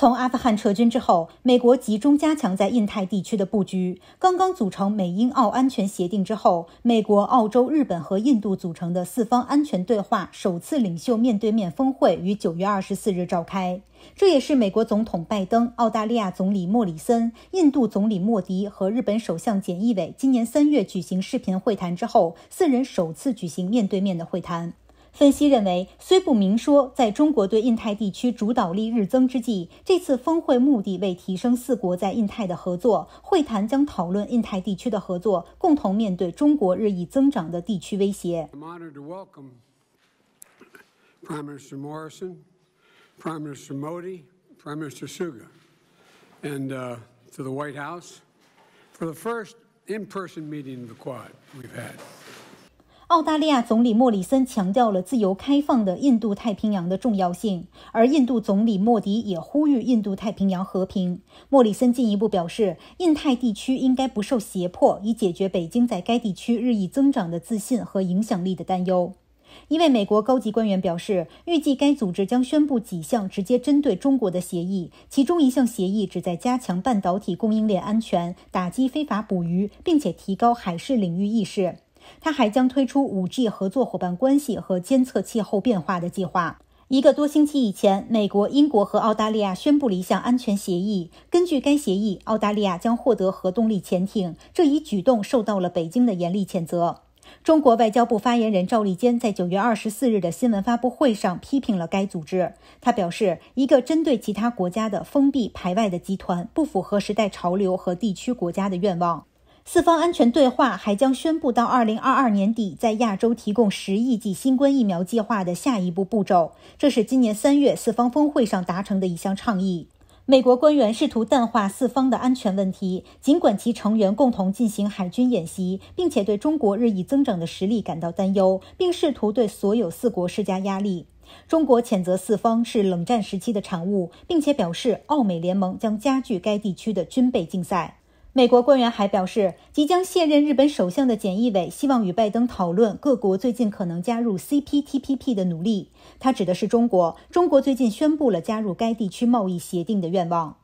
从阿富汗撤军之后，美国集中加强在印太地区的布局。刚刚组成美英澳安全协定之后，美国、澳洲、日本和印度组成的四方安全对话首次领袖面对面峰会于九月二十四日召开。这也是美国总统拜登、澳大利亚总理莫里森、印度总理莫迪和日本首相菅义伟今年三月举行视频会谈之后，四人首次举行面对面的会谈。分析认为虽不明说在中国对印太地区主导力日增之际这次峰会目的为提升四国在印太的合作会谈将讨论印太地区的合作共同面对中国日益增长的地区威胁澳大利亚总理莫里森强调了自由开放的印度太平洋的重要性，而印度总理莫迪也呼吁印度太平洋和平。莫里森进一步表示，印太地区应该不受胁迫，以解决北京在该地区日益增长的自信和影响力的担忧。一位美国高级官员表示，预计该组织将宣布几项直接针对中国的协议，其中一项协议旨在加强半导体供应链安全，打击非法捕鱼，并且提高海事领域意识。他还将推出 5G 合作伙伴关系和监测气候变化的计划。一个多星期以前，美国、英国和澳大利亚宣布了一项安全协议。根据该协议，澳大利亚将获得核动力潜艇。这一举动受到了北京的严厉谴责。中国外交部发言人赵立坚在9月24日的新闻发布会上批评了该组织。他表示，一个针对其他国家的封闭排外的集团不符合时代潮流和地区国家的愿望。四方安全对话还将宣布到二零二二年底在亚洲提供十亿剂新冠疫苗计划的下一步步骤。这是今年三月四方峰会上达成的一项倡议。美国官员试图淡化四方的安全问题，尽管其成员共同进行海军演习，并且对中国日益增长的实力感到担忧，并试图对所有四国施加压力。中国谴责四方是冷战时期的产物，并且表示澳美联盟将加剧该地区的军备竞赛。美国官员还表示，即将卸任日本首相的简义伟希望与拜登讨论各国最近可能加入 CPTPP 的努力。他指的是中国，中国最近宣布了加入该地区贸易协定的愿望。